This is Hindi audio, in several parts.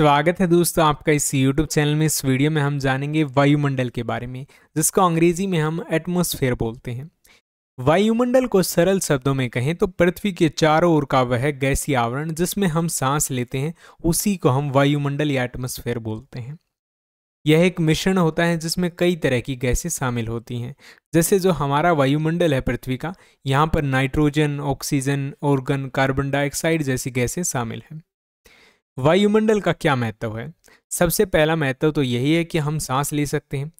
स्वागत है दोस्तों आपका इस YouTube चैनल में इस वीडियो में हम जानेंगे वायुमंडल के बारे में जिसको अंग्रेजी में हम एटमोसफेयर बोलते हैं वायुमंडल को सरल शब्दों में कहें तो पृथ्वी के चारों ओर का वह गैसीय आवरण जिसमें हम सांस लेते हैं उसी को हम वायुमंडल या एटमोसफेयर बोलते हैं यह एक मिश्रण होता है जिसमें कई तरह की गैसें शामिल होती हैं जैसे जो हमारा वायुमंडल है पृथ्वी का यहाँ पर nitrogen oxygen argon carbon dioxide जैसी गैसें शामिल हैं वायुमंडल का क्या महत्व है सबसे पहला महत्व तो यही है कि हम सांस ले सकते हैं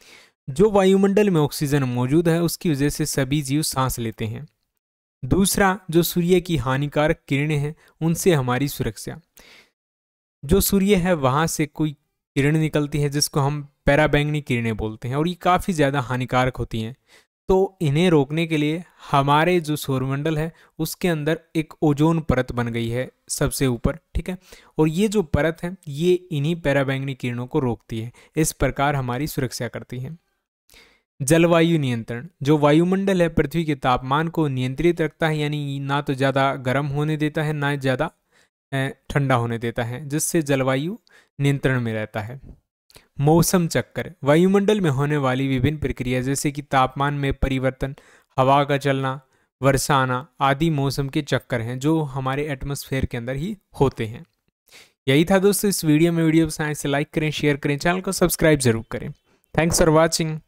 जो वायुमंडल में ऑक्सीजन मौजूद है उसकी वजह से सभी जीव सांस लेते हैं दूसरा जो सूर्य की हानिकारक किरणें हैं उनसे हमारी सुरक्षा जो सूर्य है वहाँ से कोई किरण निकलती है जिसको हम पैराबैंगनी किरणें बोलते हैं और ये काफ़ी ज़्यादा हानिकारक होती हैं तो इन्हें रोकने के लिए हमारे जो सौरमंडल है उसके अंदर एक ओजोन परत बन गई है सबसे ऊपर ठीक है और ये जो परत है ये इन्हीं पैराबैंगनी किरणों को रोकती है इस प्रकार हमारी सुरक्षा करती है जलवायु नियंत्रण जो वायुमंडल है पृथ्वी के तापमान को नियंत्रित रखता है यानी ना तो ज़्यादा गर्म होने देता है ना ज़्यादा ठंडा होने देता है जिससे जलवायु नियंत्रण में रहता है मौसम चक्कर वायुमंडल में होने वाली विभिन्न प्रक्रिया जैसे कि तापमान में परिवर्तन हवा का चलना वर्षा आना आदि मौसम के चक्कर हैं जो हमारे एटमोसफेयर के अंदर ही होते हैं यही था दोस्तों इस वीडियो में वीडियो साइंस से लाइक करें शेयर करें चैनल को सब्सक्राइब जरूर करें थैंक्स फॉर वॉचिंग